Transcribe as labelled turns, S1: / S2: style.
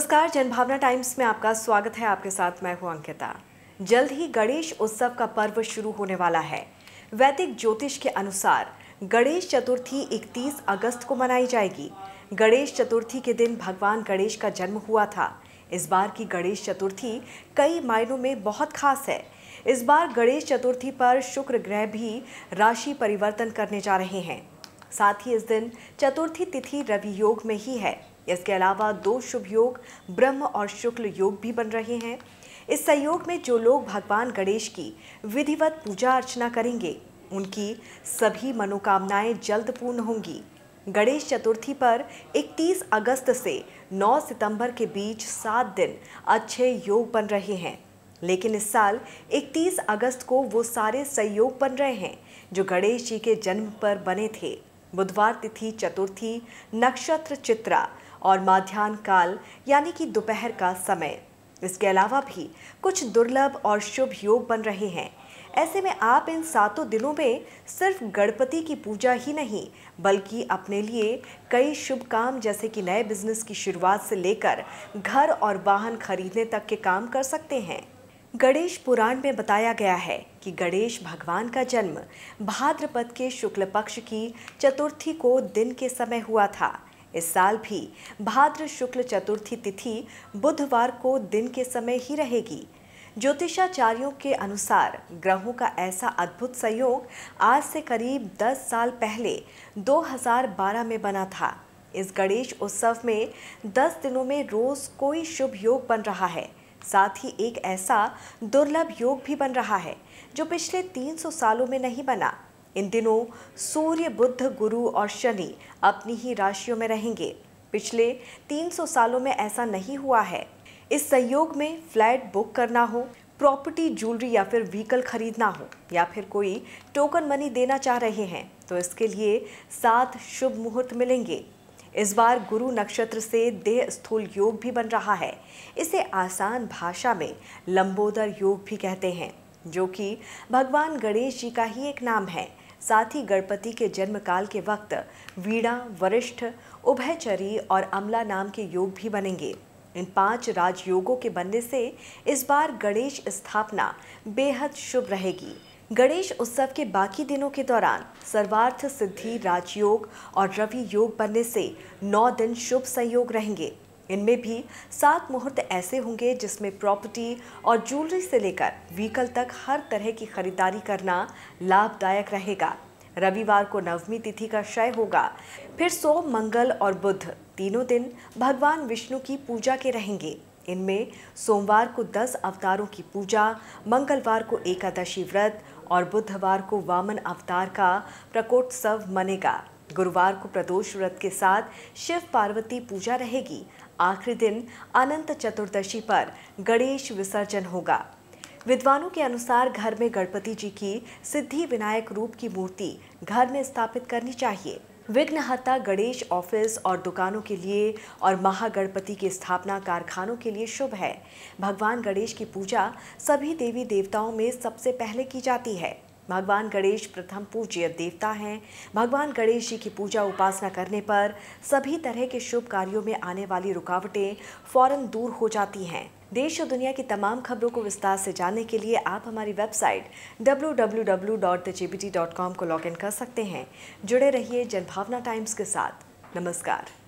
S1: नमस्कार जनभावना टाइम्स में आपका स्वागत है आपके साथ मैं हूं अंकिता जल्द ही गणेश उत्सव का पर्व शुरू होने वाला है वैदिक ज्योतिष के अनुसार गणेश चतुर्थी 31 अगस्त को मनाई जाएगी गणेश चतुर्थी के दिन भगवान गणेश का जन्म हुआ था इस बार की गणेश चतुर्थी कई मायनों में बहुत खास है इस बार गणेश चतुर्थी पर शुक्र ग्रह भी राशि परिवर्तन करने जा रहे हैं साथ ही इस दिन चतुर्थी तिथि रवि योग में ही है इसके अलावा दो शुभ योग ब्रह्म और शुक्ल योग भी बन रहे हैं इस संयोग में जो लोग भगवान गणेश की विधिवत पूजा अर्चना करेंगे उनकी सभी मनोकामनाएं जल्द पूर्ण होंगी गणेश चतुर्थी पर 31 अगस्त से 9 सितंबर के बीच सात दिन अच्छे योग बन रहे हैं लेकिन इस साल 31 अगस्त को वो सारे संयोग बन रहे हैं जो गणेश जी के जन्म पर बने थे बुधवार तिथि चतुर्थी नक्षत्र चित्रा और माध्यान काल यानी कि दोपहर का समय इसके अलावा भी कुछ दुर्लभ और शुभ योग बन रहे हैं ऐसे में आप इन सातों दिनों में सिर्फ गणपति की पूजा ही नहीं बल्कि अपने लिए कई शुभ काम जैसे कि नए बिजनेस की शुरुआत से लेकर घर और वाहन खरीदने तक के काम कर सकते हैं गणेश पुराण में बताया गया है कि गणेश भगवान का जन्म भाद्रपद के शुक्ल पक्ष की चतुर्थी को दिन के समय हुआ था इस साल भी भाद्र शुक्ल चतुर्थी तिथि बुधवार को दिन के समय ही रहेगी ज्योतिषाचार्यों के अनुसार ग्रहों का ऐसा अद्भुत संयोग आज से करीब 10 साल पहले 2012 में बना था इस गणेश उत्सव में 10 दिनों में रोज़ कोई शुभ योग बन रहा है साथ ही एक ऐसा दुर्लभ योग भी बन रहा है जो पिछले 300 सालों में नहीं बना इन दिनों सूर्य बुद्ध गुरु और शनि अपनी ही राशियों में रहेंगे पिछले 300 सालों में ऐसा नहीं हुआ है इस संयोग में फ्लैट बुक करना हो प्रॉपर्टी ज्वेलरी या फिर व्हीकल खरीदना हो या फिर कोई टोकन मनी देना चाह रहे हैं तो इसके लिए सात शुभ मुहूर्त मिलेंगे इस बार गुरु नक्षत्र से देह स्थूल योग भी बन रहा है इसे आसान भाषा में लंबोदर योग भी कहते हैं जो कि भगवान गणेश जी का ही एक नाम है साथ ही गणपति के जन्म काल के वक्त वीणा वरिष्ठ उभयचरी और अमला नाम के योग भी बनेंगे इन पांच राजयोगों के बनने से इस बार गणेश स्थापना बेहद शुभ रहेगी गणेश उत्सव के बाकी दिनों के दौरान सर्वार्थ सिद्धि राजयोग और रवि योग बनने से नौ दिन शुभ संयोग रहेंगे इनमें भी सात मुहूर्त ऐसे होंगे जिसमें प्रॉपर्टी और ज्वेलरी से लेकर व्हीकल तक हर तरह की खरीदारी करना लाभदायक रहेगा रविवार को नवमी तिथि का क्षय होगा फिर सोम मंगल और बुध तीनों दिन भगवान विष्णु की पूजा के रहेंगे इनमें सोमवार को दस अवतारों की पूजा मंगलवार को एकादशी व्रत और बुधवार को वामन अवतार का प्रकोत्सव मनेगा गुरुवार को प्रदोष व्रत के साथ शिव पार्वती पूजा रहेगी आखिरी दिन अनंत चतुर्दशी पर गणेश विसर्जन होगा विद्वानों के अनुसार घर में गणपति जी की सिद्धि विनायक रूप की मूर्ति घर में स्थापित करनी चाहिए विघ्नहता गणेश ऑफिस और दुकानों के लिए और महागणपति की स्थापना कारखानों के लिए शुभ है भगवान गणेश की पूजा सभी देवी देवताओं में सबसे पहले की जाती है भगवान गणेश प्रथम पूज्य देवता हैं भगवान गणेश जी की पूजा उपासना करने पर सभी तरह के शुभ कार्यों में आने वाली रुकावटें फौरन दूर हो जाती हैं देश और दुनिया की तमाम खबरों को विस्तार से जानने के लिए आप हमारी वेबसाइट www.thejbt.com को लॉग इन कर सकते हैं जुड़े रहिए जनभावना टाइम्स के साथ नमस्कार